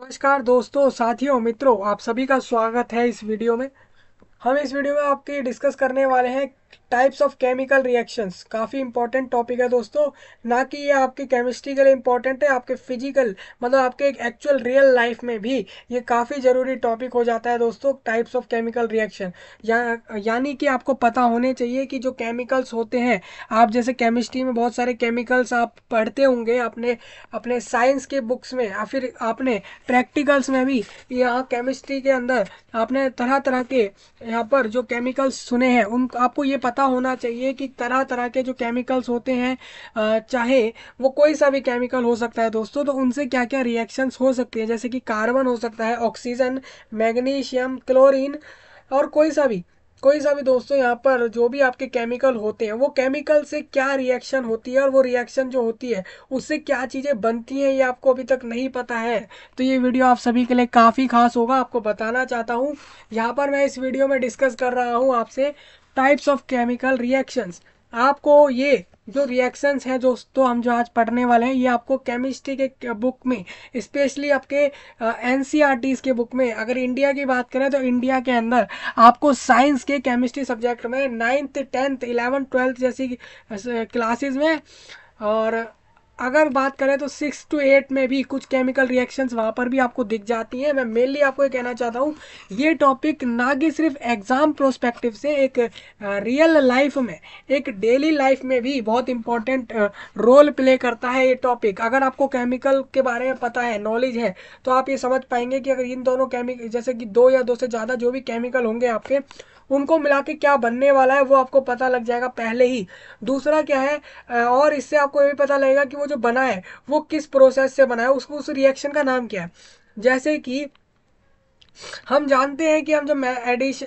नमस्कार दोस्तों साथियों मित्रों आप सभी का स्वागत है इस वीडियो में हम इस वीडियो में आपके डिस्कस करने वाले हैं टाइप्स ऑफ केमिकल रिएक्शंस काफ़ी इंपॉर्टेंट टॉपिक है दोस्तों ना कि ये आपके केमिस्ट्री के लिए इंपॉर्टेंट है आपके फिजिकल मतलब आपके एक एक्चुअल रियल लाइफ में भी ये काफ़ी ज़रूरी टॉपिक हो जाता है दोस्तों टाइप्स ऑफ केमिकल रिएक्शन यानी कि आपको पता होने चाहिए कि जो केमिकल्स होते हैं आप जैसे केमिस्ट्री में बहुत सारे केमिकल्स आप पढ़ते होंगे अपने अपने साइंस के बुक्स में या फिर आपने प्रैक्टिकल्स में भी यहाँ केमिस्ट्री के अंदर आपने तरह तरह के यहाँ पर जो केमिकल्स सुने हैं उन आपको ये पता होना चाहिए कि तरह तरह के जो केमिकल्स होते हैं चाहे वो कोई सा भी केमिकल हो सकता है दोस्तों तो उनसे क्या क्या रिएक्शंस हो सकती है जैसे कि कार्बन हो सकता है ऑक्सीजन मैग्नीशियम क्लोरीन और कोई सा भी कोई सा भी दोस्तों यहाँ पर जो भी आपके केमिकल होते हैं वो केमिकल से क्या रिएक्शन होती है और वो रिएक्शन जो होती है उससे क्या चीज़ें बनती हैं ये आपको अभी तक नहीं पता है तो ये वीडियो आप सभी के लिए काफ़ी खास होगा आपको बताना चाहता हूँ यहाँ पर मैं इस वीडियो में डिस्कस कर रहा हूँ आपसे टाइप्स ऑफ केमिकल रिएक्शंस आपको ये जो रिएक्शंस हैं दोस्तों हम जो आज पढ़ने वाले हैं ये आपको केमिस्ट्री के बुक में स्पेशली आपके एन e के बुक में अगर इंडिया की बात करें तो इंडिया के अंदर आपको साइंस के केमिस्ट्री सब्जेक्ट में नाइन्थ टेंथ इलेवन ट्वेल्थ जैसी क्लासेस में और अगर बात करें तो सिक्स टू एट में भी कुछ केमिकल रिएक्शंस वहाँ पर भी आपको दिख जाती हैं मैं मेनली आपको ये कहना चाहता हूँ ये टॉपिक ना कि सिर्फ एग्ज़ाम प्रोस्पेक्टिव से एक रियल लाइफ में एक डेली लाइफ में भी बहुत इंपॉर्टेंट रोल प्ले करता है ये टॉपिक अगर आपको केमिकल के बारे में पता है नॉलेज है तो आप ये समझ पाएंगे कि अगर इन दोनों केमिकल जैसे कि दो या दो से ज़्यादा जो भी केमिकल होंगे आपके उनको मिला के क्या बनने वाला है वो आपको पता लग जाएगा पहले ही दूसरा क्या है और इससे आपको ये भी पता लगेगा कि वो जो बना है वो किस प्रोसेस से बना है उसको उस रिएक्शन का नाम क्या है जैसे कि हम जानते हैं कि हम जब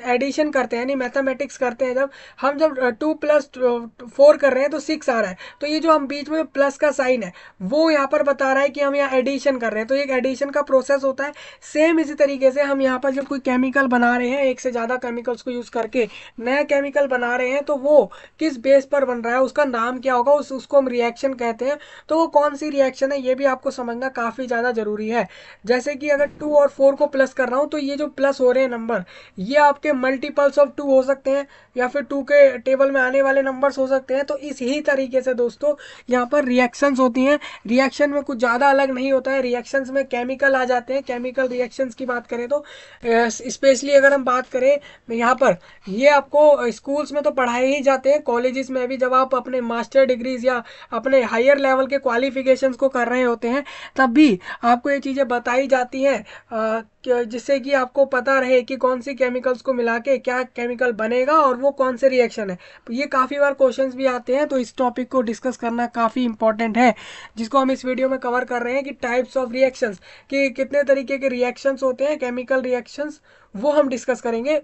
एडिशन करते हैं यानी मैथमेटिक्स करते हैं जब हम जब टू प्लस फोर कर रहे हैं तो सिक्स आ रहा है तो ये जो हम बीच में प्लस का साइन है वो यहाँ पर बता रहा है कि हम यहाँ एडिशन कर रहे हैं तो एक एडिशन का प्रोसेस होता है सेम इसी तरीके से हम यहाँ पर जब कोई केमिकल बना रहे हैं एक से ज़्यादा केमिकल्स को यूज़ करके नया केमिकल बना रहे हैं तो वो किस बेस पर बन रहा है उसका नाम क्या होगा उस उसको हम रिएक्शन कहते हैं तो वो कौन सी रिएक्शन है ये भी आपको समझना काफ़ी ज़्यादा ज़रूरी है जैसे कि अगर टू और फोर को प्लस कर रहा हूँ तो तो ये जो प्लस हो रहे हैं नंबर ये आपके मल्टीपल्स ऑफ टू हो सकते हैं या फिर टू के टेबल में आने वाले नंबर्स हो सकते हैं तो इस ही तरीके से दोस्तों यहाँ पर रिएक्शंस होती हैं रिएक्शन में कुछ ज़्यादा अलग नहीं होता है रिएक्शंस में केमिकल आ जाते हैं केमिकल रिएक्शंस की बात करें तो स्पेशली अगर हम बात करें यहाँ पर ये आपको स्कूल्स में तो पढ़ाए ही जाते हैं कॉलेजेस में भी जब आप अपने मास्टर डिग्रीज या अपने हायर लेवल के क्वालिफिकेशन को कर रहे होते हैं तब भी आपको ये चीज़ें बताई जाती हैं जिससे कि आपको पता रहे कि कौन सी केमिकल्स को मिला के क्या केमिकल बनेगा और वो कौन से रिएक्शन है तो ये काफ़ी बार क्वेश्चंस भी आते हैं तो इस टॉपिक को डिस्कस करना काफ़ी इंपॉर्टेंट है जिसको हम इस वीडियो में कवर कर रहे हैं कि टाइप्स ऑफ रिएक्शंस कि कितने तरीके के रिएक्शंस होते हैं केमिकल रिएक्शंस वो हम डिस्कस करेंगे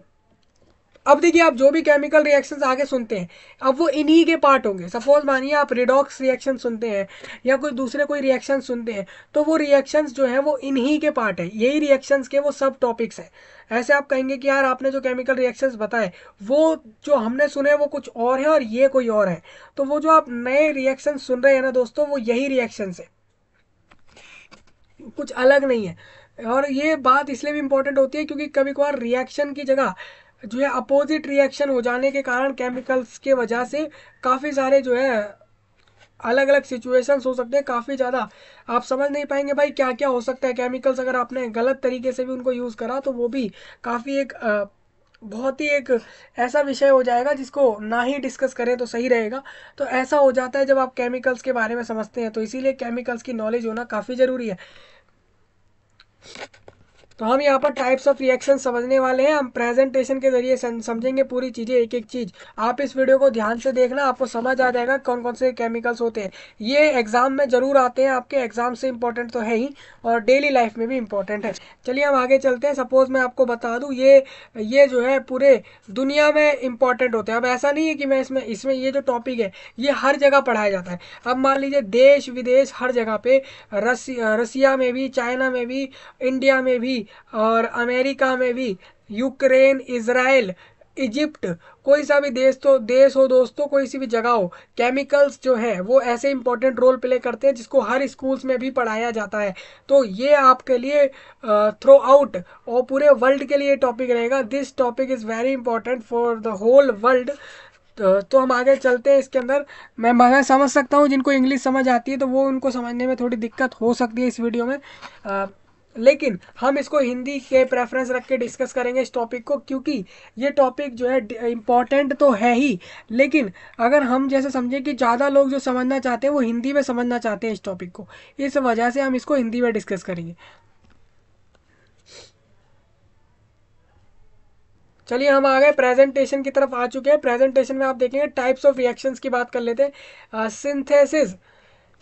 अब देखिए आप जो भी केमिकल रिएक्शन आगे सुनते हैं अब वो इन्हीं के पार्ट होंगे सपोज मानिए आप रिडॉक्स रिएक्शन सुनते हैं या कोई दूसरे कोई रिएक्शन सुनते हैं तो वो रिएक्शंस जो हैं वो इन्हीं के पार्ट है यही रिएक्शंस के वो सब टॉपिक्स हैं ऐसे आप कहेंगे कि यार आपने जो केमिकल रिएक्शंस बताए वो जो हमने सुने वो कुछ और है और ये कोई और है तो वो जो आप नए रिएक्शन सुन रहे हैं ना दोस्तों वो यही रिएक्शंस है कुछ अलग नहीं है और ये बात इसलिए भी इंपॉर्टेंट होती है क्योंकि कभी कभार रिएक्शन की जगह जो है अपोजिट रिएक्शन हो जाने के कारण केमिकल्स के वजह से काफ़ी सारे जो है अलग अलग सिचुएशंस हो सकते हैं काफ़ी ज़्यादा आप समझ नहीं पाएंगे भाई क्या क्या हो सकता है केमिकल्स अगर आपने गलत तरीके से भी उनको यूज़ करा तो वो भी काफ़ी एक आ, बहुत ही एक ऐसा विषय हो जाएगा जिसको ना ही डिस्कस करें तो सही रहेगा तो ऐसा हो जाता है जब आप केमिकल्स के बारे में समझते हैं तो इसीलिए केमिकल्स की नॉलेज होना काफ़ी ज़रूरी है तो हम यहाँ पर टाइप्स ऑफ रिएक्शन समझने वाले हैं हम प्रेजेंटेशन के जरिए समझेंगे पूरी चीज़ें एक एक चीज़ आप इस वीडियो को ध्यान से देखना आपको समझ आ जाएगा कौन कौन से केमिकल्स होते हैं ये एग्जाम में ज़रूर आते हैं आपके एग्जाम से इंपॉर्टेंट तो है ही और डेली लाइफ में भी इंपॉर्टेंट है चलिए हम आगे चलते हैं सपोज मैं आपको बता दूँ ये ये जो है पूरे दुनिया में इंपॉर्टेंट होते हैं अब ऐसा नहीं है कि मैं इसमें इसमें ये जो टॉपिक है ये हर जगह पढ़ाया जाता है अब मान लीजिए देश विदेश हर जगह पे रसिया में भी चाइना में भी इंडिया में भी और अमेरिका में भी यूक्रेन इज़राइल इजिप्ट कोई सा भी देश तो देश हो दोस्तों कोई सी भी जगह हो केमिकल्स जो है वो ऐसे इंपॉर्टेंट रोल प्ले करते हैं जिसको हर स्कूल्स में भी पढ़ाया जाता है तो ये आपके लिए थ्रू uh, आउट और पूरे वर्ल्ड के लिए टॉपिक रहेगा this topic is very important for the whole world तो, तो हम आगे चलते हैं इसके अंदर मैं मैं समझ सकता हूँ जिनको इंग्लिश समझ आती है तो वो उनको समझने में थोड़ी दिक्कत हो सकती है इस वीडियो में uh, लेकिन हम इसको हिंदी के प्रेफरेंस रख के डिस्कस करेंगे इस टॉपिक को क्योंकि ये टॉपिक जो है इम्पॉर्टेंट तो है ही लेकिन अगर हम जैसे समझें कि ज़्यादा लोग जो समझना चाहते हैं वो हिंदी में समझना चाहते हैं इस टॉपिक को इस वजह से हम इसको हिंदी में डिस्कस करेंगे चलिए हम आ गए प्रेजेंटेशन की तरफ आ चुके हैं प्रेजेंटेशन में आप देखेंगे टाइप्स ऑफ रिएक्शंस की बात कर लेते हैं सिंथेसिस uh,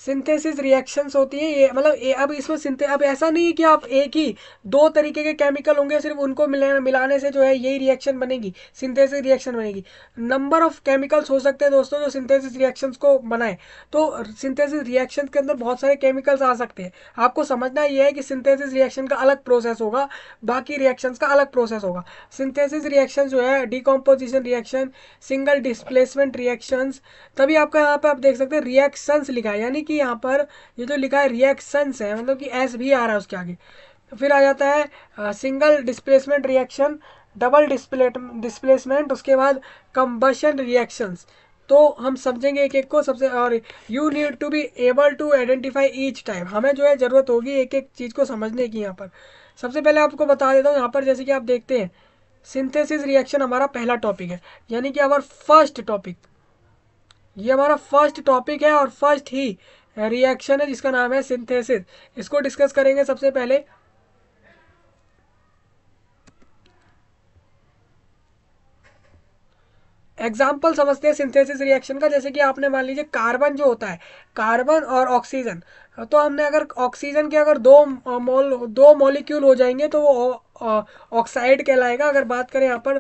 सिंथेसिस रिएक्शंस होती हैं ये मतलब अब इसमें सिंथे अब ऐसा नहीं है कि आप एक ही दो तरीके के केमिकल होंगे सिर्फ उनको मिलाने मिलाने से जो है यही रिएक्शन बनेगी सिंथेसिस रिएक्शन बनेगी नंबर ऑफ केमिकल्स हो सकते हैं दोस्तों जो सिंथेसिस रिएक्शंस को बनाए तो सिंथेसिस रिएक्शन के अंदर बहुत सारे केमिकल्स आ सकते हैं आपको समझना यह है कि सिंथेसिस रिएक्शन का अलग प्रोसेस होगा बाकी रिएक्शन का अलग प्रोसेस होगा सिंथेसिस रिएक्शन जो है decomposition reaction single displacement reaction तभी आपका यहाँ पर आप देख सकते हैं रिएक्शंस लिखा है यानी कि यहाँ पर ये जो तो लिखा है रिएक्शंस है मतलब कि एस भी आ रहा है उसके आगे फिर आ जाता है सिंगल डिस्प्लेसमेंट रिएक्शन डबल डिस्प्लेट डिस्प्लेसमेंट उसके बाद कम्बशन रिएक्शंस तो हम समझेंगे एक एक को सबसे और you need to be able to identify each type हमें जो है ज़रूरत होगी एक एक चीज़ को समझने की यहाँ पर सबसे पहले आपको बता देता हूँ यहाँ पर जैसे कि आप देखते हैं सिंथेसिस रिएक्शन हमारा पहला टॉपिक है यानी कि आवर फर्स्ट टॉपिक ये हमारा फर्स्ट टॉपिक है और फर्स्ट ही रिएक्शन है जिसका नाम है सिंथेसिस इसको डिस्कस करेंगे सबसे पहले एग्जाम्पल समझते हैं सिंथेसिस रिएक्शन का जैसे कि आपने मान लीजिए कार्बन जो होता है कार्बन और ऑक्सीजन तो हमने अगर ऑक्सीजन के अगर दो मोल दो मॉलिक्यूल हो जाएंगे तो वो ऑक्साइड कहलाएगा अगर बात करें यहाँ पर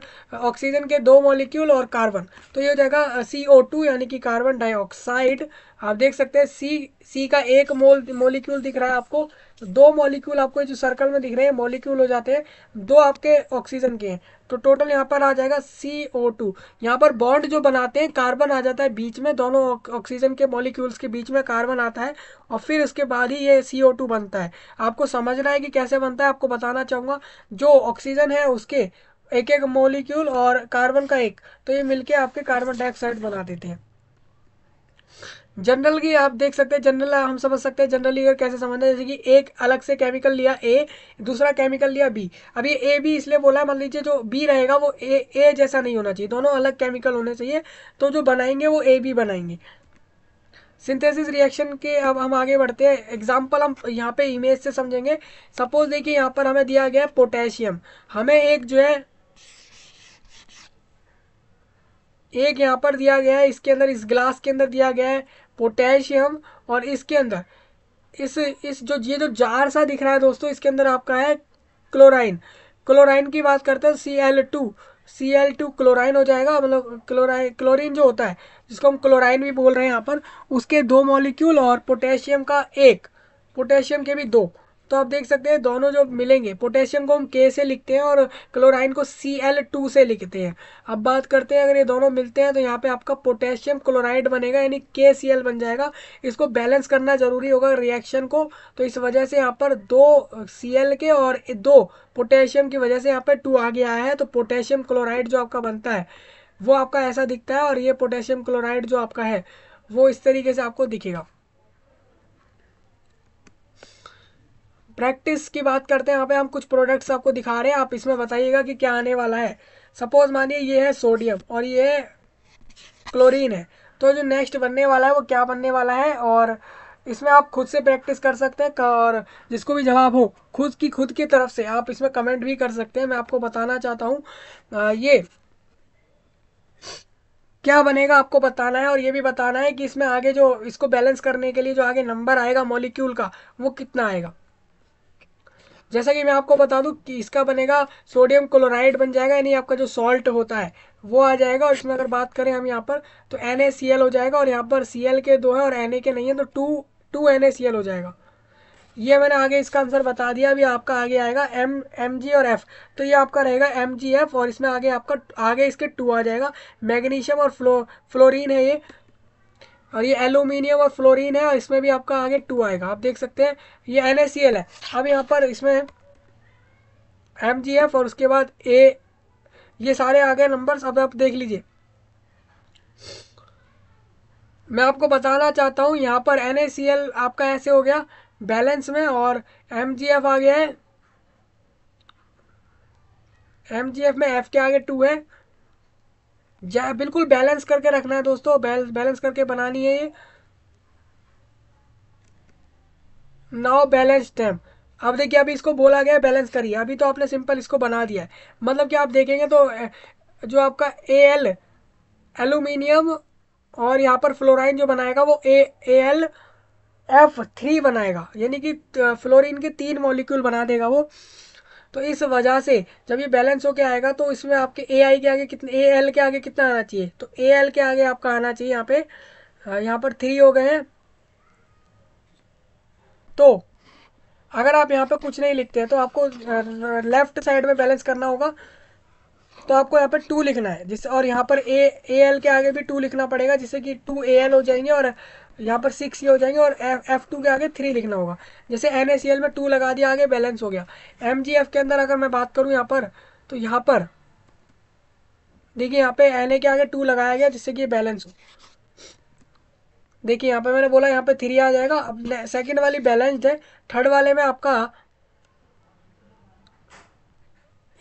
ऑक्सीजन के दो मॉलिक्यूल और कार्बन तो ये हो जाएगा सी ओ टू यानी कि कार्बन डाइऑक्साइड आप देख सकते हैं सी सी का एक मोल मोलिक्यूल दिख रहा है आपको दो मॉलिक्यूल आपको जो सर्कल में दिख रहे हैं मॉलिक्यूल हो जाते हैं दो आपके ऑक्सीजन के हैं तो टोटल यहाँ पर आ जाएगा सी ओ टू यहाँ पर बॉन्ड जो बनाते हैं कार्बन आ जाता है बीच में दोनों ऑक्सीजन के मॉलिक्यूल्स के बीच में कार्बन आता है और फिर उसके बाद ही ये सी ओ टू बनता है आपको समझना है कि कैसे बनता है आपको बताना चाहूँगा जो ऑक्सीजन है उसके एक एक मोलिक्यूल और कार्बन का एक तो ये मिलके आपके कार्बन डाइऑक्साइड बना देते हैं जनरल की आप देख सकते हैं जनरल हम समझ सकते हैं जनरली अगर कैसे समझना है जैसे कि एक अलग से केमिकल लिया ए दूसरा केमिकल लिया बी अब ये ए बी इसलिए बोला मान लीजिए जो बी रहेगा वो ए ए जैसा नहीं होना चाहिए दोनों अलग केमिकल होने चाहिए तो जो बनाएंगे वो ए बी बनाएंगे सिंथेसिस रिएक्शन के अब हम आगे बढ़ते हैं एग्जाम्पल हम यहाँ पे इमेज से समझेंगे सपोज देखिए यहाँ पर हमें दिया गया है पोटेशियम हमें एक जो है एक यहाँ पर दिया गया है इसके अंदर इस ग्लास के अंदर दिया गया है पोटेशियम और इसके अंदर इस इस जो ये जो जार सा दिख रहा है दोस्तों इसके अंदर आपका है क्लोराइन क्लोराइन की बात करते हैं C L two C L two chlorine हो जाएगा मतलब क्लोराइन क्लोरीन जो होता है जिसको हम क्लोराइन भी बोल रहे हैं यहाँ पर उसके दो मॉलिक्यूल और पोटेशियम का एक पोटेशियम के भी दो तो आप देख सकते हैं दोनों जो मिलेंगे पोटेशियम को हम के से लिखते हैं और क्लोराइन को सी एल टू से लिखते हैं अब बात करते हैं अगर ये दोनों मिलते हैं तो यहाँ पे आपका पोटेशियम क्लोराइड बनेगा यानी के सी एल बन जाएगा इसको बैलेंस करना जरूरी होगा रिएक्शन को तो इस वजह से यहाँ पर दो सी एल के और दो पोटेशियम की वजह से यहाँ पर टू आगे आया है तो पोटेशियम क्लोराइड जो आपका बनता है वो आपका ऐसा दिखता है और ये पोटेशियम क्लोराइड जो आपका है वो इस तरीके से आपको दिखेगा प्रैक्टिस की बात करते हैं यहाँ पे हम कुछ प्रोडक्ट्स आपको दिखा रहे हैं आप इसमें बताइएगा कि क्या आने वाला है सपोज मानिए ये है सोडियम और ये क्लोरीन है तो जो नेक्स्ट बनने वाला है वो क्या बनने वाला है और इसमें आप खुद से प्रैक्टिस कर सकते हैं और जिसको भी जवाब हो खुद की खुद की तरफ से आप इसमें कमेंट भी कर सकते हैं मैं आपको बताना चाहता हूँ ये क्या बनेगा आपको बताना है और ये भी बताना है कि इसमें आगे जो इसको बैलेंस करने के लिए जो आगे नंबर आएगा मॉलिक्यूल का वो कितना आएगा जैसा कि मैं आपको बता दूं कि इसका बनेगा सोडियम क्लोराइड बन जाएगा यानी आपका जो सॉल्ट होता है वो आ जाएगा और इसमें अगर बात करें हम यहाँ पर तो एन हो जाएगा और यहाँ पर सी के दो है और एन के नहीं है तो टू टू एन हो जाएगा ये मैंने आगे इसका आंसर बता दिया अभी आपका आगे आएगा एम एम जी और एफ तो ये आपका रहेगा एम जी एफ और इसमें आगे आपका आगे इसके टू आ जाएगा मैग्नीशियम और फ्लो फ्लोरीन है ये और ये एलुमिनियम और फ्लोरीन है और इसमें भी आपका आगे टू आएगा आप देख सकते हैं ये एन है अब यहाँ पर इसमें एम जी एफ और उसके बाद ए ये सारे आ गए नंबर्स अब आप देख लीजिए मैं आपको बताना चाहता हूँ यहाँ पर एन आपका ऐसे हो गया बैलेंस में और एम आ गया है एम में एफ के आगे टू है जा बिल्कुल बैलेंस करके रखना है दोस्तों बैलेंस बैलेंस करके बनानी है ये नाउ बैलेंस टैम अब देखिए अभी इसको बोला गया है बैलेंस करिए अभी तो आपने सिंपल इसको बना दिया है मतलब कि आप देखेंगे तो जो आपका ए एल एलुमिनियम और यहाँ पर फ्लोराइन जो बनाएगा वो ए एल एफ थ्री बनाएगा यानी कि फ्लोरीन के तीन मॉलिक्यूल बना देगा वो तो इस वजह से जब ये बैलेंस होके आएगा तो इसमें आपके ए आई के आगे कितने ए एल के आगे कितना आना चाहिए तो ए एल के आगे आपका आना चाहिए यहाँ पे यहाँ पर थ्री हो गए हैं तो अगर आप यहाँ पे कुछ नहीं लिखते हैं तो आपको लेफ्ट साइड में बैलेंस करना होगा तो आपको यहाँ पर टू लिखना है जिससे और यहाँ पर ए ए एल के आगे भी टू लिखना पड़ेगा जिससे कि टू ए एल हो जाएंगे और यहाँ पर सिक्स ये हो जाएंगे और एफ एफ टू के आगे थ्री लिखना होगा जैसे एन में टू लगा दिया आगे बैलेंस हो गया एम के अंदर अगर मैं बात करूँ यहाँ पर तो यहाँ पर देखिए यहाँ पे एन के आगे टू लगाया गया जिससे कि बैलेंस हो देखिए यहाँ पे मैंने बोला यहाँ पे थ्री आ जाएगा अब सेकेंड वाली बैलेंस्ड है थर्ड वाले में आपका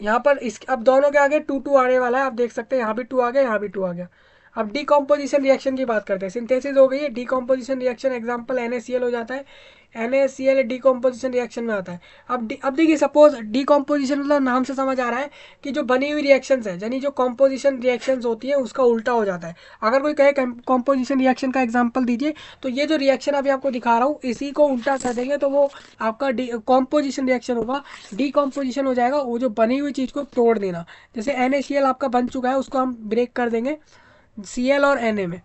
यहाँ पर इस अब दोनों के आगे टू टू आने वाला है आप देख सकते हैं यहाँ भी टू आ गया यहाँ भी टू आ गया अब डिकम्पोजिशन रिएक्शन की बात करते हैं सिंथेसिस हो गई है डिकम्पोजिशन रिएक्शन एग्जाम्पल एन हो जाता है N S C L decomposition reaction में आता है अब अब देखिए सपोज डिकम्पोजिशन मतलब नाम से समझ आ रहा है कि जो बनी हुई रिएक्शंस है यानी जो कॉम्पोजिशन रिएक्शंस होती है उसका उल्टा हो जाता है अगर कोई कहे कॉम्पोजिशन रिएक्शन का एग्जाम्पल दीजिए तो ये जो रिएक्शन अभी आपको दिखा रहा हूँ इसी को उल्टा कर देंगे तो वो आपका कॉम्पोजिशन रिएक्शन होगा डिकम्पोजिशन हो जाएगा वो जो बनी हुई चीज़ को तोड़ देना जैसे एन आपका बन चुका है उसको हम ब्रेक कर देंगे सी एल और एन ए में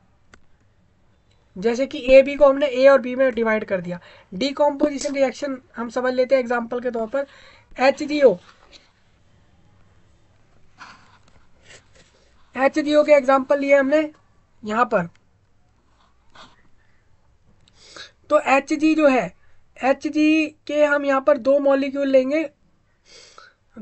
जैसे कि ए बी को हमने ए और बी में डिवाइड कर दिया डीकम्पोजिशन रिएक्शन हम समझ लेते हैं एग्जाम्पल के तौर पर H D O H D O के एग्जाम्पल लिए हमने यहां पर तो एच डी जो है एच डी के हम यहां पर दो मॉलिक्यूल लेंगे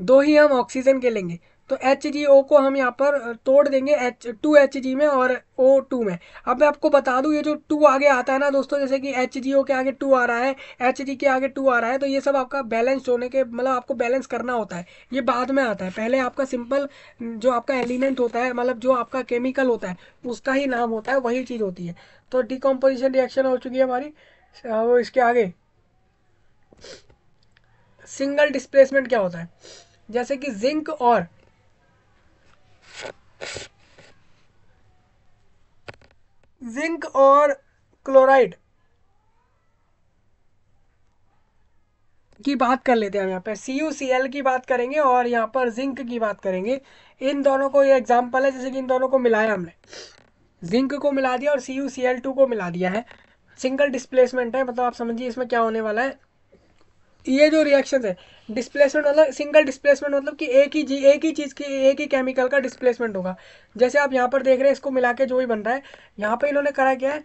दो ही हम ऑक्सीजन के लेंगे तो एच जी ओ को हम यहाँ पर तोड़ देंगे एच टू एच जी में और ओ टू में अब मैं आपको बता दूँ ये जो टू आगे आता है ना दोस्तों जैसे कि एच जी ओ के आगे टू आ रहा है एच जी के आगे टू आ रहा है तो ये सब आपका बैलेंस होने के मतलब आपको बैलेंस करना होता है ये बाद में आता है पहले आपका सिंपल जो आपका एलिमेंट होता है मतलब जो आपका केमिकल होता है उसका ही नाम होता है वही चीज़ होती है तो डिकम्पोजिशन रिएक्शन हो चुकी है हमारी वो इसके आगे सिंगल डिस्प्लेसमेंट क्या होता है जैसे कि जिंक और जिंक और क्लोराइड की बात कर लेते हैं हम यहाँ पर सी यू सी एल की बात करेंगे और यहाँ पर जिंक की बात करेंगे इन दोनों को ये एग्जाम्पल है जैसे कि इन दोनों को मिलाया हमने जिंक को मिला दिया और C U C L two को मिला दिया है सिंगल डिस्प्लेसमेंट है मतलब आप समझिए इसमें क्या होने वाला है ये जो रिएक्शन है डिस्प्लेसमेंट मतलब सिंगल डिस्प्लेसमेंट मतलब कि एक ही जी एक ही चीज़ की एक ही केमिकल का डिस्प्लेसमेंट होगा जैसे आप यहाँ पर देख रहे हैं इसको मिला के जो भी बन रहा है यहाँ पर इन्होंने करा क्या है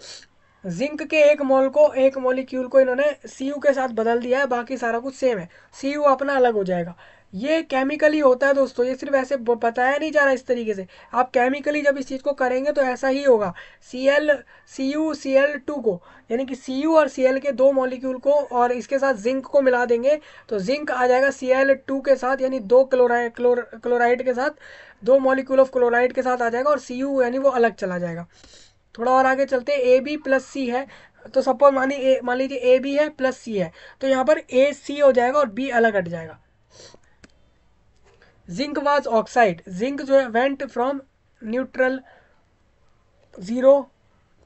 जिंक के एक मोल को एक मोलिक्यूल को इन्होंने सी के साथ बदल दिया है बाकी सारा कुछ सेम है सी अपना अलग हो जाएगा ये केमिकली होता है दोस्तों ये सिर्फ ऐसे बताया नहीं जा रहा इस तरीके से आप केमिकली जब इस चीज़ को करेंगे तो ऐसा ही होगा C L C U C L two को यानी कि सी यू और सी एल के दो मॉलिक्यूल को और इसके साथ जिंक को मिला देंगे तो जिंक आ जाएगा सी एल टू के साथ यानी दो क्लोराइड क्लोर क्लोराइड के साथ दो मॉलिक्यूल ऑफ क्लोराइड के साथ आ जाएगा और सी यू यानी वो अलग चला जाएगा थोड़ा और आगे चलते ए बी प्लस सी है तो सपोज मानी मान लीजिए ए बी है प्लस सी है तो यहाँ पर ए सी हो जाएगा और बी अलग हट जाएगा जिंक वाज ऑक्साइड जिंक जो है went from neutral zero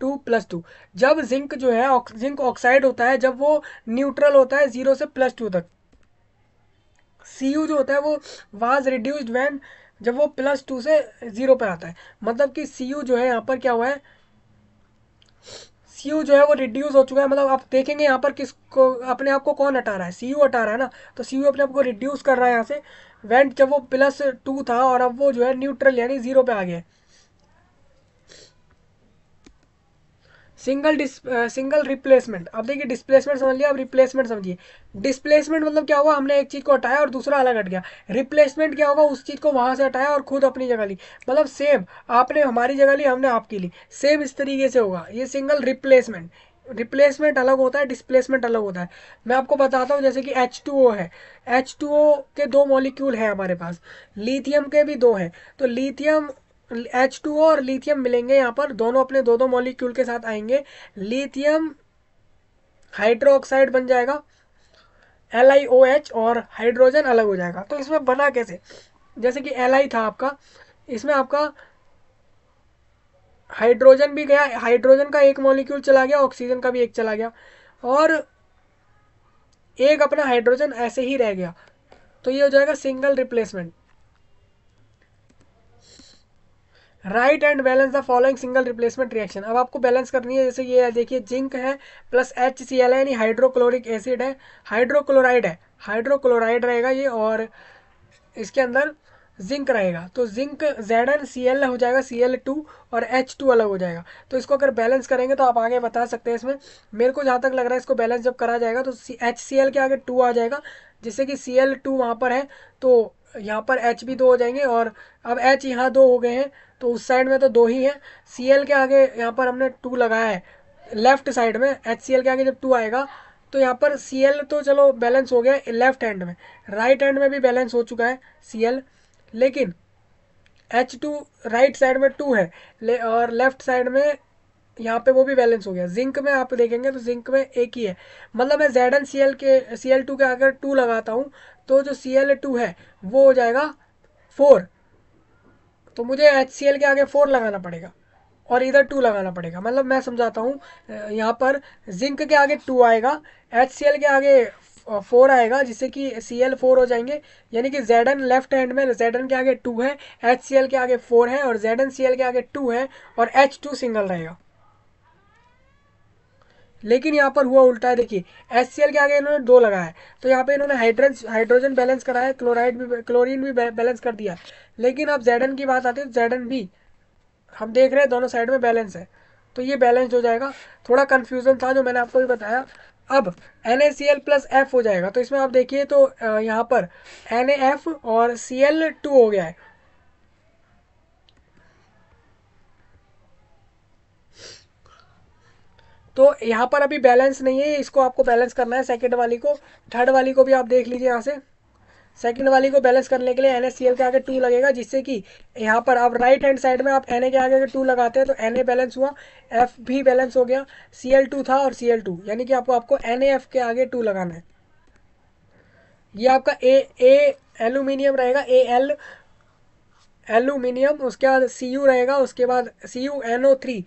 to plus two जब जिंक जो है जिंक ऑक्साइड होता है जब वो न्यूट्रल होता है ज़ीरो से प्लस टू तक सी यू जो होता है वो वाज रिड्यूस्ड वैन जब वो प्लस टू से ज़ीरो पर आता है मतलब कि सी यू जो है यहाँ पर क्या हुआ है सी यू जो है वो रिड्यूस हो चुका है मतलब आप देखेंगे यहाँ पर किसको अपने आप को कौन हटा रहा है सी यू हटा रहा है ना तो सी यू अपने आप को रिड्यूस कर रहा है यहाँ से वेंट जब वो प्लस टू था और अब वो जो है न्यूट्रल यानी ज़ीरो पे आ गया सिंगल डिस सिंगल रिप्लेसमेंट अब देखिए डिस्प्लेसमेंट समझ लिया अब रिप्लेसमेंट समझिए डिस्प्लेसमेंट मतलब क्या हुआ हमने एक चीज़ को हटाया और दूसरा अलग हट गया रिप्लेसमेंट क्या होगा उस चीज़ को वहाँ से हटाया और खुद अपनी जगह ली मतलब सेम आपने हमारी जगह ली हमने आपकी ली सेम इस तरीके से होगा ये सिंगल रिप्लेसमेंट रिप्लेसमेंट अलग होता है डिस्प्लेसमेंट अलग होता है मैं आपको बताता हूँ जैसे कि एच टू ओ है एच टू ओ के दो मॉलिक्यूल हैं हमारे पास लिथियम के भी दो हैं तो लिथियम एच टू ओ और लिथियम मिलेंगे यहाँ पर दोनों अपने दो दो मॉलिक्यूल के साथ आएंगे लिथियम हाइड्रोक्साइड बन जाएगा एल आई ओ एच और हाइड्रोजन अलग हो जाएगा तो इसमें बना कैसे जैसे कि एल आई था आपका इसमें आपका हाइड्रोजन भी गया हाइड्रोजन का एक मॉलिक्यूल चला गया ऑक्सीजन का भी एक चला गया और एक अपना हाइड्रोजन ऐसे ही रह गया तो ये हो जाएगा single replacement right and balance the following single replacement reaction अब आपको बैलेंस करनी है जैसे ये देखिए जिंक है प्लस एच सी एल है यानी हाइड्रोक्लोरिक एसिड है हाइड्रोक्लोराइड है हाइड्रोक्लोराइड रहेगा ये और इसके अंदर जिंक रहेगा तो zinc Z N C L हो जाएगा सी एल टू और एच टू अलग हो जाएगा तो इसको अगर बैलेंस करेंगे तो आप आगे बता सकते हैं इसमें मेरे को जहाँ तक लग रहा है इसको बैलेंस जब करा जाएगा तो एच सी एल के आगे टू आ जाएगा जिससे कि सी एल टू वहाँ पर है तो यहाँ पर एच भी दो हो जाएंगे और अब एच यहाँ दो हो गए हैं तो उस साइड में तो दो ही हैं सी एल के आगे यहाँ पर हमने टू लगाया है लेफ्ट साइड में एच सी एल के आगे जब टू आएगा तो यहाँ पर सी एल तो चलो बैलेंस हो गया लेफ्ट हैंड में राइट हैंड में भी बैलेंस हो चुका है सी एल लेकिन एच टू राइट साइड में टू है ले और लेफ्ट साइड में यहाँ पे वो भी बैलेंस हो गया जिंक में आप देखेंगे तो जिंक में एक ही है मतलब मैं जेड एन सी एल के सी एल टू के अगर टू लगाता हूँ तो जो सी एल टू है वो हो जाएगा फोर तो मुझे एच सी एल के आगे फोर लगाना पड़ेगा और इधर टू लगाना पड़ेगा मतलब मैं समझाता हूँ यहाँ पर जिंक के आगे टू आएगा एच सी एल के आगे फोर आएगा जिससे कि सी एल फोर हो जाएंगे यानी कि जेड एन लेफ्ट हैंड में जेड एन के आगे टू है एच सी एल के आगे फोर है और जेड एन सी एल के आगे टू है और एच टू सिंगल रहेगा लेकिन यहाँ पर हुआ उल्टा है देखिए एच सी एल के आगे इन्होंने दो लगाया है तो यहाँ पे इन्होंने हाइड्रोज हाइड्रोजन बैलेंस कराया है क्लोराइड भी क्लोरीन भी बैलेंस कर दिया लेकिन अब जेडन की बात आती है जेडन भी हम देख रहे हैं दोनों साइड में बैलेंस है तो ये बैलेंस हो जाएगा थोड़ा कन्फ्यूज़न था जो मैंने आपको भी बताया अब N A C L plus F हो जाएगा तो इसमें आप देखिए तो यहाँ पर एन ए एफ और सी टू हो गया है तो यहाँ पर अभी बैलेंस नहीं है इसको आपको बैलेंस करना है सेकेंड वाली को थर्ड वाली को भी आप देख लीजिए यहाँ से सेकंड वाली को बैलेंस करने के लिए एन के आगे टू लगेगा जिससे कि यहाँ पर आप राइट हैंड साइड में आप एन के आगे टू लगाते हैं तो एन बैलेंस हुआ एफ भी बैलेंस हो गया सी था और सी यानी कि आपको आपको एन के आगे टू लगाना है ये आपका ए ए एलुमिनियम रहेगा ए एल एलुमिनियम उसके बाद सी यू रहेगा उसके बाद C U N O three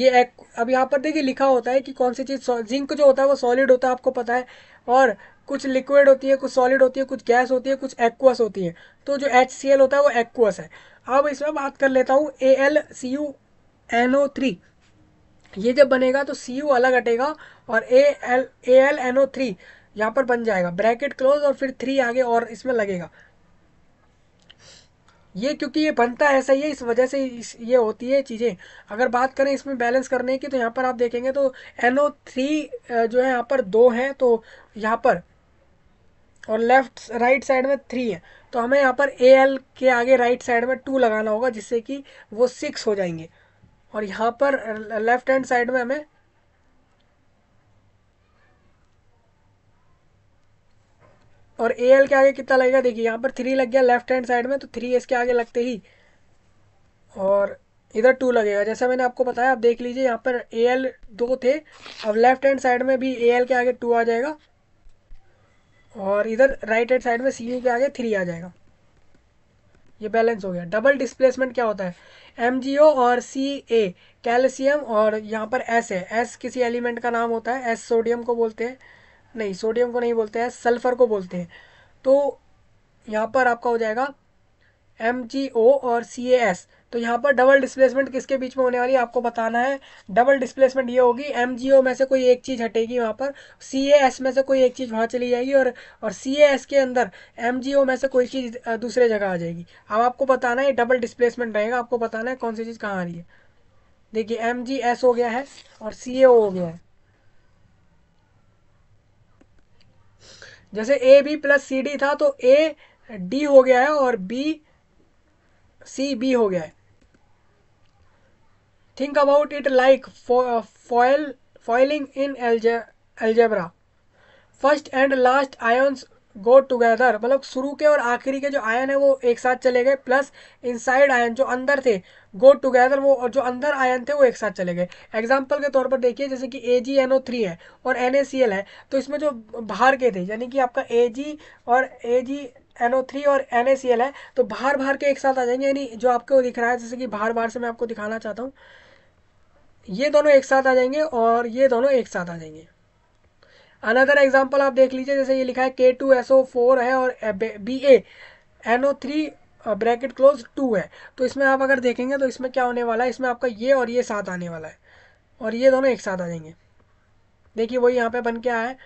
ये एक अब यहाँ पर देखिए लिखा होता है कि कौन सी चीज़ जिंक जो होता है वो सॉलिड होता है आपको पता है और कुछ लिक्विड होती है कुछ सॉलिड होती है कुछ गैस होती है कुछ एक्वस होती है तो जो एच सी एल होता है वो एक्वस है अब इसमें बात कर लेता हूँ A L C U N O three ये जब बनेगा तो सी यू अलग हटेगा और A L A L N O three यहाँ पर बन जाएगा ब्रैकेट क्लोज और फिर थ्री आगे और इसमें लगेगा ये क्योंकि ये बनता ऐसा ही है इस वजह से इस ये होती है चीज़ें अगर बात करें इसमें बैलेंस करने की तो यहाँ पर आप देखेंगे तो एन ओ थ्री जो है यहाँ पर दो हैं तो यहाँ पर और लेफ्ट राइट साइड में थ्री है तो हमें यहाँ पर ए एल के आगे राइट साइड में टू लगाना होगा जिससे कि वो सिक्स हो जाएंगे और यहाँ पर लेफ्ट हैंड साइड में हमें और ए एल के आगे कितना लगेगा देखिए यहाँ पर थ्री लग गया लेफ्ट हैंड साइड में तो थ्री इसके आगे लगते ही और इधर टू लगेगा जैसा मैंने आपको बताया आप देख लीजिए यहाँ पर ए एल दो थे अब लेफ्ट हैंड साइड में भी ए एल के आगे टू आ जाएगा और इधर राइट हैंड साइड में सी के आगे थ्री आ जाएगा ये बैलेंस हो गया डबल डिस्प्लेसमेंट क्या होता है एम और सी ए कैल्शियम और यहाँ पर एस है एस किसी एलिमेंट का नाम होता है एस सोडियम को बोलते हैं नहीं सोडियम को नहीं बोलते हैं सल्फर को बोलते हैं तो यहाँ पर आपका हो जाएगा एम जी ओ और सी ए एस तो यहाँ पर डबल डिस्प्लेसमेंट किसके बीच में होने वाली है आपको बताना है डबल डिस्प्लेसमेंट ये होगी एम जी ओ में से कोई एक चीज़ हटेगी वहाँ पर सी ए एस में से कोई एक चीज़ वहाँ चली जाएगी और और सी ए एस के अंदर एम जी ओ में से कोई चीज़ दूसरे जगह आ जाएगी अब आपको बताना है डबल डिस्प्लेसमेंट रहेगा आपको बताना है कौन सी चीज़ कहाँ आ रही है देखिए एम जी एस हो गया है और सी ए ओ हो गया है जैसे A B plus C D था तो ए डी हो गया है और बी सी बी हो गया है think about it like foil foiling in algebra first and last ions go together मतलब शुरू के और आखिरी के जो आयन है वो एक साथ चले गए प्लस इनसाइड आयन जो अंदर थे गो टुगेदर वो और जो अंदर आयन थे वो एक साथ चले गए एग्जाम्पल के तौर पर देखिए जैसे कि ए जी एन ओ थ्री है और एन ए सी एल है तो इसमें जो बाहर के थे यानी कि आपका ए जी और ए जी थ्री और एल है तो बाहर बाहर के एक साथ आ जाएंगे यानी जो आपको दिख रहा है जैसे कि बाहर बाहर से मैं आपको दिखाना चाहता हूँ ये दोनों एक साथ आ जाएंगे और ये दोनों एक साथ आ जाएंगे अनदर एग्जाम्पल आप देख लीजिए जैसे ये लिखा है के टू एस ओ फोर है और B A N O three bracket close two है तो इसमें आप अगर देखेंगे तो इसमें क्या होने वाला है इसमें आपका ये और ये साथ आने वाला है और ये दोनों एक साथ आ जाएंगे देखिए वही यहाँ पे बन के आया है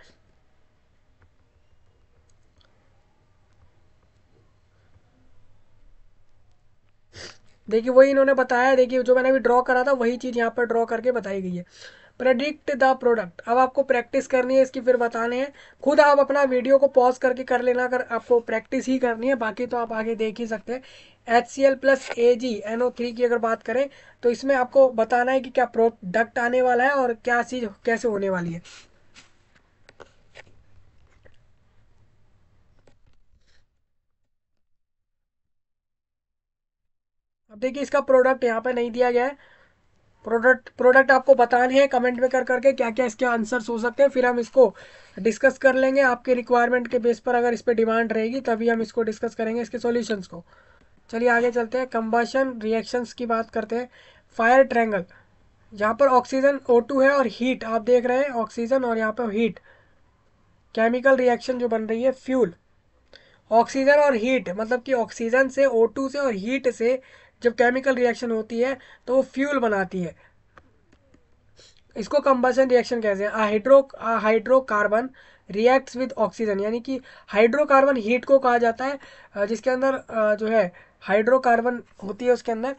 देखिए वही इन्होंने बताया देखिए जो मैंने अभी ड्रॉ करा था वही चीज़ यहाँ पर ड्रॉ करके बताई गई है प्रडिक्ट द प्रोडक्ट अब आपको प्रैक्टिस करनी है इसकी फिर बताने हैं खुद आप अपना वीडियो को पॉज करके कर लेना अगर आपको प्रैक्टिस ही करनी है बाकी तो आप आगे देख ही सकते हैं H C L plus A G N O three की अगर बात करें तो इसमें आपको बताना है कि क्या प्रोडक्ट आने वाला है और क्या चीज़ कैसे होने वाली है अब देखिए इसका प्रोडक्ट यहाँ पे नहीं दिया गया है प्रोडक्ट प्रोडक्ट आपको बताने हैं कमेंट में कर करके क्या क्या इसके आंसर्स हो सकते हैं फिर हम इसको डिस्कस कर लेंगे आपके रिक्वायरमेंट के बेस पर अगर इस पर डिमांड रहेगी तभी हम इसको डिस्कस करेंगे इसके सोल्यूशंस को चलिए आगे चलते हैं कम्बाशन रिएक्शंस की बात करते हैं फायर ट्रैंगल यहाँ पर ऑक्सीजन ओ है और हीट आप देख रहे हैं ऑक्सीजन और यहाँ पर हीट केमिकल रिएक्शन जो बन रही है फ्यूल ऑक्सीजन और हीट मतलब कि ऑक्सीजन से ओ से और हीट से जब केमिकल रिएक्शन होती है तो वो फ्यूल बनाती है इसको कंबसन रिएक्शन कहते हैं hydro hydrocarbon reacts with oxygen यानी कि हाइड्रोकार्बन हीट को कहा जाता है जिसके अंदर जो है हाइड्रोकार्बन होती है उसके अंदर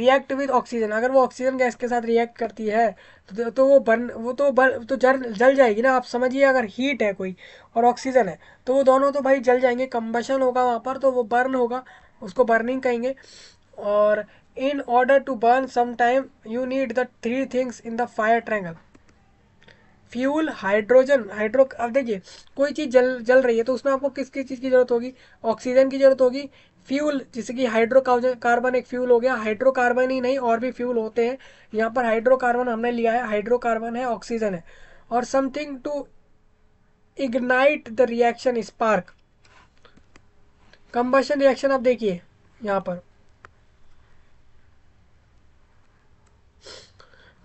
रिएक्ट विद ऑक्सीजन अगर वो ऑक्सीजन गैस के साथ रिएक्ट करती है तो, तो, तो वो बर्न वो तो बर्न तो जल जल जाएगी ना आप समझिए अगर हीट है कोई और ऑक्सीजन है तो वो दोनों तो भाई जल जाएंगे कंबशन होगा वहाँ पर तो वो बर्न होगा उसको बर्निंग कहेंगे और इन ऑर्डर टू बर्न समाइम you need the three things in the fire triangle fuel hydrogen hydro अब देखिए कोई चीज़ जल जल रही है तो उसमें आपको किस किस चीज़ की ज़रूरत होगी ऑक्सीजन की ज़रूरत होगी फ्यूल जैसे कि हाइड्रोकार्बन कार्बन एक फ्यूल हो गया हाइड्रोकार्बन ही नहीं और भी फ्यूल होते हैं यहाँ पर हाइड्रोकार्बन हमने लिया है हाइड्रोकार्बन है ऑक्सीजन है और something to ignite the reaction spark combustion reaction आप देखिए यहाँ पर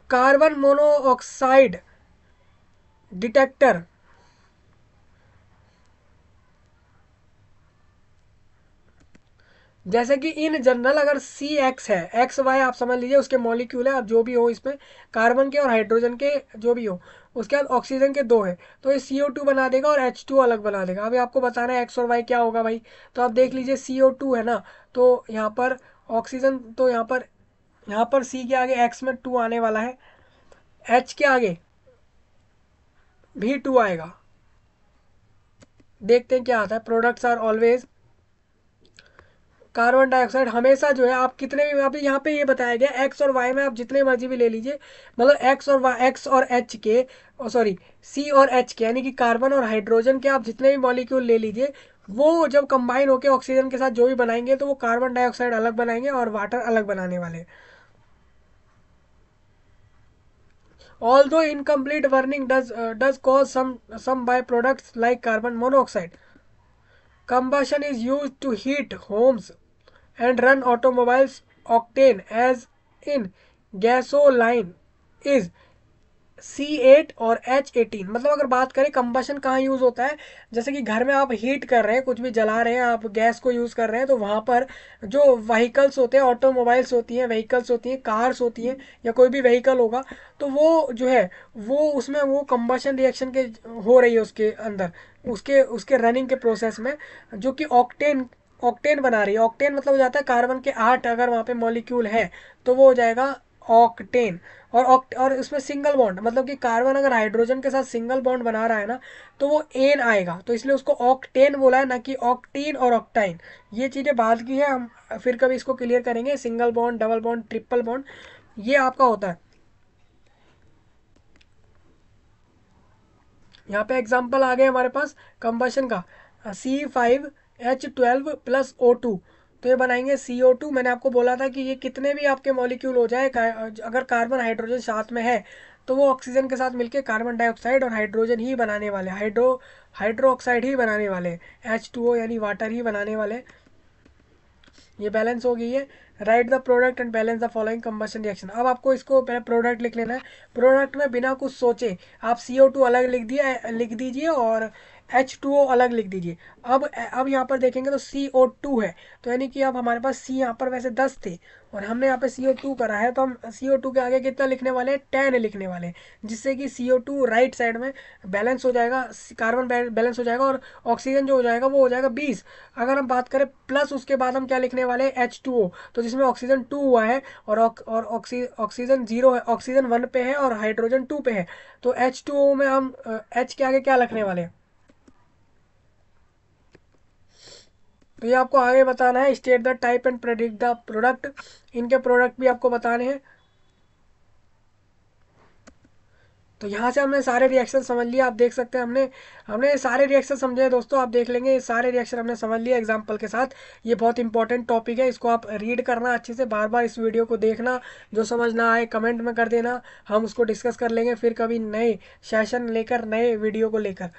कार्बन मोनोऑक्साइड डिटेक्टर जैसे कि इन जनरल अगर सी एक्स है एक्स वाई आप समझ लीजिए उसके मॉलिक्यूल है आप जो भी हो इसमें कार्बन के और हाइड्रोजन के जो भी हो उसके बाद ऑक्सीजन के दो है तो ये सी ओ टू बना देगा और एच टू अलग बना देगा अभी आपको बताना है एक्स और वाई क्या होगा भाई तो आप देख लीजिए सी ओ टू है ना तो यहाँ पर ऑक्सीजन तो यहाँ पर यहाँ पर सी के आगे एक्स में टू आने वाला है एच के आगे भी टू आएगा देखते हैं क्या आता है products are always carbon dioxide हमेशा जो है आप कितने भी अभी यहाँ पे ये यह बताया गया एक्स और वाई में आप जितने मर्जी भी ले लीजिए मतलब एक्स और वाई एक्स और एच के सॉरी सी और एच के यानी कि कार्बन और हाइड्रोजन के आप जितने भी मॉलिक्यूल ले लीजिए वो जब कंबाइन होकर ऑक्सीजन के साथ जो भी बनाएंगे तो वो कार्बन डाइऑक्साइड अलग बनाएंगे और वाटर अलग बनाने वाले हैं Although incomplete burning does, uh, does cause some, some byproducts like carbon monoxide. Combustion is used to heat homes and run automobiles. Octane as in gasoline is C8 और H18 मतलब अगर बात करें कंबशन कहाँ यूज़ होता है जैसे कि घर में आप हीट कर रहे हैं कुछ भी जला रहे हैं आप गैस को यूज़ कर रहे हैं तो वहाँ पर जो व्हीकल्स होते हैं ऑटोमोबाइल्स होती हैं व्हीकल्स होती हैं कार्स होती हैं या कोई भी व्हीकल होगा तो वो जो है वो उसमें वो कंबशन रिएक्शन के हो रही है उसके अंदर उसके उसके रनिंग के प्रोसेस में जो कि ऑक्टेन ऑक्टेन बना रही है ऑक्टेन मतलब हो जाता है कार्बन के आठ अगर वहाँ पे मॉलिक्यूल है तो वो हो जाएगा ऑक्टेन और ऑक्ट और उसमें सिंगल बॉन्ड मतलब कि कार्बन अगर हाइड्रोजन के साथ सिंगल बॉन्ड बना रहा है ना तो वो एन आएगा तो इसलिए उसको ऑक्टेन बोला है ना कि ऑक्टीन और ऑक्टाइन ये चीज़ें बाद की है हम फिर कभी इसको क्लियर करेंगे single bond double bond triple bond ये आपका होता है यहाँ पे एग्जाम्पल आ गए हमारे पास कंबशन का C five H twelve plus O two तो ये बनाएंगे सी ओ टू मैंने आपको बोला था कि ये कितने भी आपके मॉलिक्यूल हो जाए अगर कार्बन हाइड्रोजन साथ में है तो वो ऑक्सीजन के साथ मिलके कार्बन डाइऑक्साइड और हाइड्रोजन ही बनाने वाले हाइड्रो हाइड्रो ऑक्साइड ही बनाने वाले एच टू ओ यानी वाटर ही बनाने वाले ये बैलेंस हो गई है right the product and balance the following combustion reaction अब आपको इसको पहले प्रोडक्ट लिख लेना है प्रोडक्ट में बिना कुछ सोचे आप सी ओ टू अलग लिख दिया लिख दीजिए और एच टू ओ अलग लिख दीजिए अब अब यहाँ पर देखेंगे तो सी ओ टू है तो यानी कि अब हमारे पास सी यहाँ पर वैसे दस थे और हमने यहाँ पे सी ओ टू करा है तो हम सी ओ टू के आगे कितना लिखने वाले हैं टेन लिखने वाले हैं जिससे कि C O two right side में बैलेंस हो जाएगा कार्बन बैलेंस हो जाएगा और ऑक्सीजन जो हो जाएगा वो हो जाएगा बीस अगर हम बात करें प्लस उसके बाद हम क्या लिखने वाले हैं एच टू ओ तो जिसमें ऑक्सीजन टू हुआ है और और ऑक्सीजन जीरो है ऑक्सीजन वन पे है और हाइड्रोजन टू पे है तो एच टू ओ में हम एच के आगे क्या लिखने वाले हैं तो ये आपको आगे बताना है state the type and product the product इनके प्रोडक्ट भी आपको बताने हैं तो यहाँ से हमने सारे रिएक्शन समझ लिए आप देख सकते हैं हमने हमने सारे रिएक्शन समझे हैं दोस्तों आप देख लेंगे ये सारे रिएक्शन हमने समझ लिए एग्जाम्पल के साथ ये बहुत इंपॉर्टेंट टॉपिक है इसको आप रीड करना अच्छे से बार बार इस वीडियो को देखना जो समझ ना आए कमेंट में कर देना हम उसको डिस्कस कर लेंगे फिर कभी नए सेशन लेकर नए वीडियो को लेकर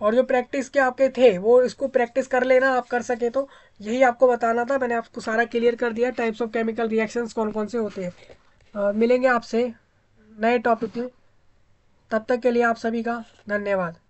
और जो प्रैक्टिस के आपके थे वो इसको प्रैक्टिस कर लेना आप कर सके तो यही आपको बताना था मैंने आपको सारा क्लियर कर दिया टाइप्स ऑफ केमिकल रिएक्शंस कौन कौन से होते हैं मिलेंगे आपसे नए टॉपिक में तब तक के लिए आप सभी का धन्यवाद